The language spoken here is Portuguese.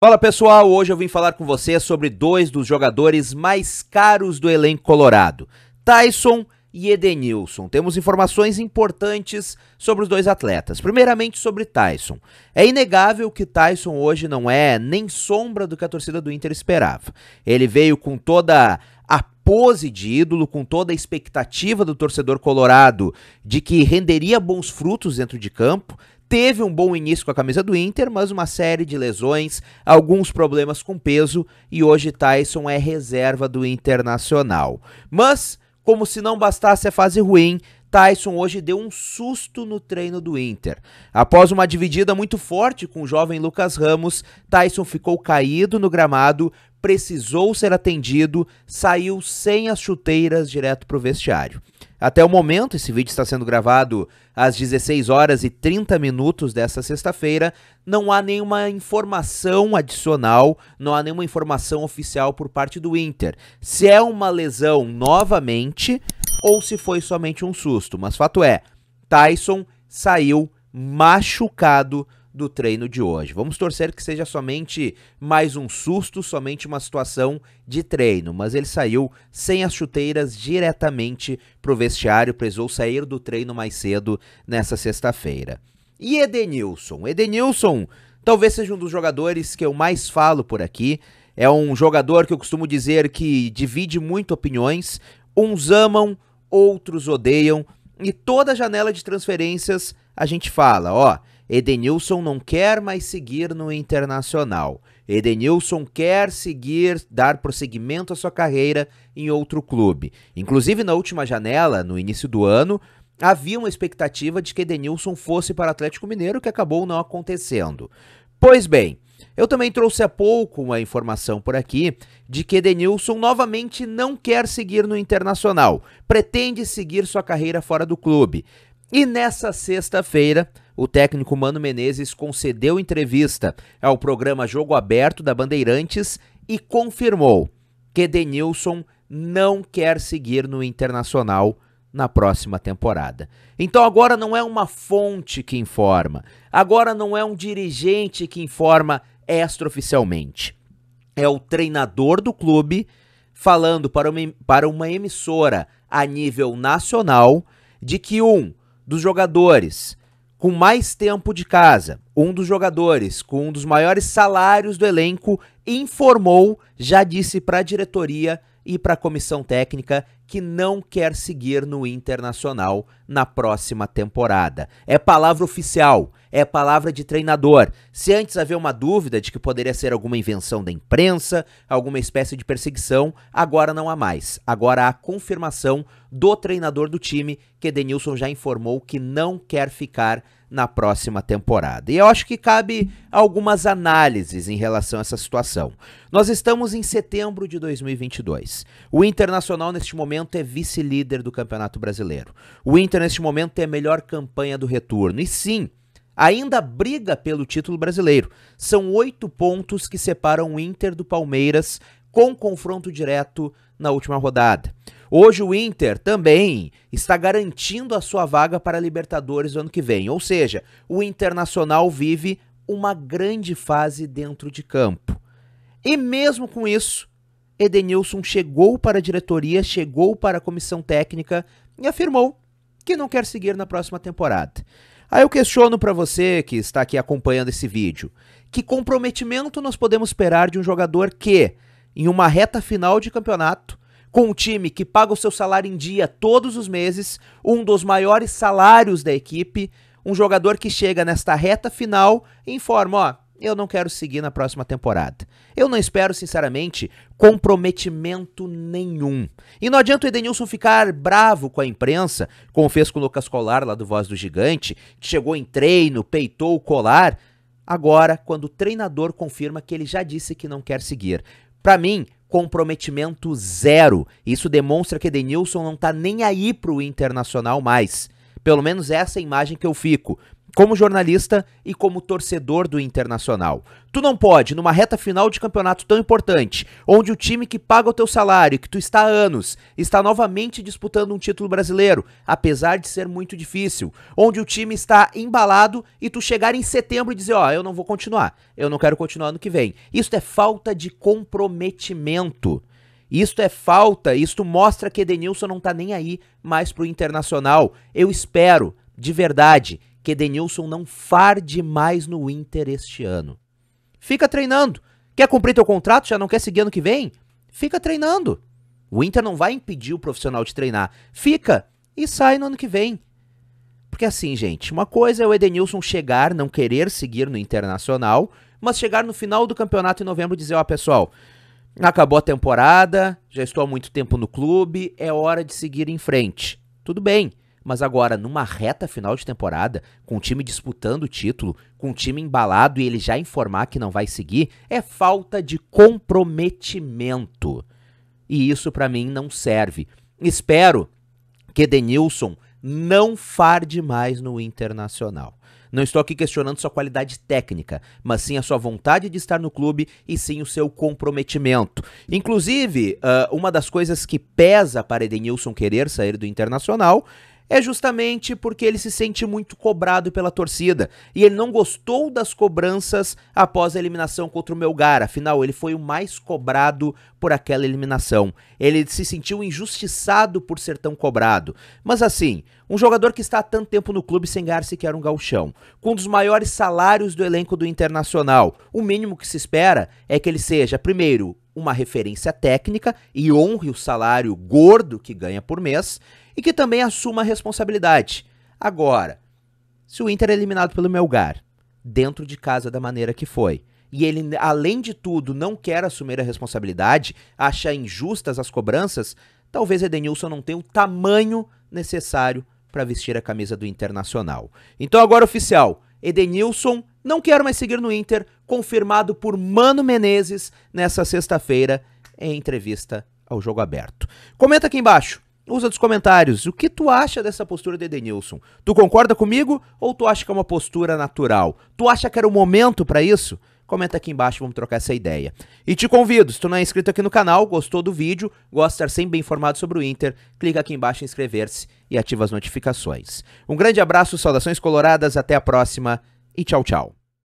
Fala pessoal, hoje eu vim falar com você sobre dois dos jogadores mais caros do elenco colorado, Tyson e Edenilson. Temos informações importantes sobre os dois atletas. Primeiramente sobre Tyson. É inegável que Tyson hoje não é nem sombra do que a torcida do Inter esperava. Ele veio com toda pose de ídolo, com toda a expectativa do torcedor colorado de que renderia bons frutos dentro de campo. Teve um bom início com a camisa do Inter, mas uma série de lesões, alguns problemas com peso e hoje Tyson é reserva do Internacional. Mas, como se não bastasse a fase ruim, Tyson hoje deu um susto no treino do Inter. Após uma dividida muito forte com o jovem Lucas Ramos, Tyson ficou caído no gramado precisou ser atendido, saiu sem as chuteiras direto para o vestiário. Até o momento, esse vídeo está sendo gravado às 16 horas e 30 minutos desta sexta-feira, não há nenhuma informação adicional, não há nenhuma informação oficial por parte do Inter. Se é uma lesão novamente ou se foi somente um susto, mas fato é, Tyson saiu machucado do treino de hoje. Vamos torcer que seja somente mais um susto, somente uma situação de treino, mas ele saiu sem as chuteiras diretamente para o vestiário, precisou sair do treino mais cedo nessa sexta-feira. E Edenilson? Edenilson talvez seja um dos jogadores que eu mais falo por aqui. É um jogador que eu costumo dizer que divide muito opiniões. Uns amam, outros odeiam. E toda janela de transferências a gente fala, ó, Edenilson não quer mais seguir no Internacional. Edenilson quer seguir, dar prosseguimento à sua carreira em outro clube. Inclusive, na última janela, no início do ano, havia uma expectativa de que Edenilson fosse para o Atlético Mineiro, que acabou não acontecendo. Pois bem, eu também trouxe há pouco uma informação por aqui de que Edenilson novamente não quer seguir no Internacional, pretende seguir sua carreira fora do clube. E nessa sexta-feira, o técnico Mano Menezes concedeu entrevista ao programa Jogo Aberto da Bandeirantes e confirmou que Denilson não quer seguir no Internacional na próxima temporada. Então agora não é uma fonte que informa, agora não é um dirigente que informa extraoficialmente. É o treinador do clube falando para uma, para uma emissora a nível nacional de que um dos jogadores com mais tempo de casa, um dos jogadores com um dos maiores salários do elenco, informou, já disse para a diretoria e para a comissão técnica que não quer seguir no Internacional na próxima temporada. É palavra oficial é palavra de treinador. Se antes havia uma dúvida de que poderia ser alguma invenção da imprensa, alguma espécie de perseguição, agora não há mais. Agora há confirmação do treinador do time, que Denilson já informou que não quer ficar na próxima temporada. E eu acho que cabe algumas análises em relação a essa situação. Nós estamos em setembro de 2022. O Internacional, neste momento, é vice-líder do Campeonato Brasileiro. O Inter, neste momento, tem é a melhor campanha do retorno. E sim, ainda briga pelo título brasileiro. São oito pontos que separam o Inter do Palmeiras com confronto direto na última rodada. Hoje o Inter também está garantindo a sua vaga para a Libertadores no ano que vem. Ou seja, o Internacional vive uma grande fase dentro de campo. E mesmo com isso, Edenilson chegou para a diretoria, chegou para a comissão técnica e afirmou que não quer seguir na próxima temporada. Aí eu questiono para você que está aqui acompanhando esse vídeo, que comprometimento nós podemos esperar de um jogador que, em uma reta final de campeonato, com um time que paga o seu salário em dia todos os meses, um dos maiores salários da equipe, um jogador que chega nesta reta final e informa, ó, eu não quero seguir na próxima temporada. Eu não espero, sinceramente, comprometimento nenhum. E não adianta o Edenilson ficar bravo com a imprensa, como fez com o Lucas Colar lá do Voz do Gigante, que chegou em treino, peitou o colar. Agora, quando o treinador confirma que ele já disse que não quer seguir. Para mim, comprometimento zero. Isso demonstra que Edenilson não tá nem aí pro Internacional mais. Pelo menos essa é a imagem que eu fico como jornalista e como torcedor do Internacional. Tu não pode, numa reta final de campeonato tão importante, onde o time que paga o teu salário, que tu está há anos, está novamente disputando um título brasileiro, apesar de ser muito difícil, onde o time está embalado e tu chegar em setembro e dizer, ó, oh, eu não vou continuar, eu não quero continuar ano que vem. Isso é falta de comprometimento. Isto é falta, isto mostra que Edenilson não tá nem aí mais pro Internacional. Eu espero, de verdade, que Denilson não farde mais no Inter este ano. Fica treinando. Quer cumprir teu contrato? Já não quer seguir ano que vem? Fica treinando. O Inter não vai impedir o profissional de treinar. Fica e sai no ano que vem. Porque assim, gente, uma coisa é o Edenilson chegar, não querer seguir no Internacional, mas chegar no final do campeonato em novembro e dizer, ó, oh, pessoal, acabou a temporada, já estou há muito tempo no clube, é hora de seguir em frente. Tudo bem. Mas agora, numa reta final de temporada, com o time disputando o título, com o time embalado e ele já informar que não vai seguir, é falta de comprometimento. E isso para mim não serve. Espero que Denilson não farde mais no Internacional. Não estou aqui questionando sua qualidade técnica, mas sim a sua vontade de estar no clube e sim o seu comprometimento. Inclusive, uh, uma das coisas que pesa para Edenilson querer sair do Internacional é justamente porque ele se sente muito cobrado pela torcida e ele não gostou das cobranças após a eliminação contra o Melgar. Afinal, ele foi o mais cobrado por aquela eliminação. Ele se sentiu injustiçado por ser tão cobrado. Mas assim, um jogador que está há tanto tempo no clube sem ganhar sequer um galchão, com um dos maiores salários do elenco do Internacional, o mínimo que se espera é que ele seja, primeiro, uma referência técnica e honre o salário gordo que ganha por mês e que também assuma a responsabilidade. Agora, se o Inter é eliminado pelo Melgar, dentro de casa da maneira que foi, e ele, além de tudo, não quer assumir a responsabilidade, acha injustas as cobranças, talvez Edenilson não tenha o tamanho necessário para vestir a camisa do Internacional. Então, agora oficial, Edenilson não quero mais seguir no Inter, confirmado por Mano Menezes nessa sexta-feira em entrevista ao Jogo Aberto. Comenta aqui embaixo, usa dos comentários, o que tu acha dessa postura de Edenilson? Tu concorda comigo ou tu acha que é uma postura natural? Tu acha que era o momento para isso? comenta aqui embaixo, vamos trocar essa ideia. E te convido, se tu não é inscrito aqui no canal, gostou do vídeo, gosta de estar sempre bem informado sobre o Inter, clica aqui embaixo em inscrever-se e ativa as notificações. Um grande abraço, saudações coloradas, até a próxima e tchau, tchau.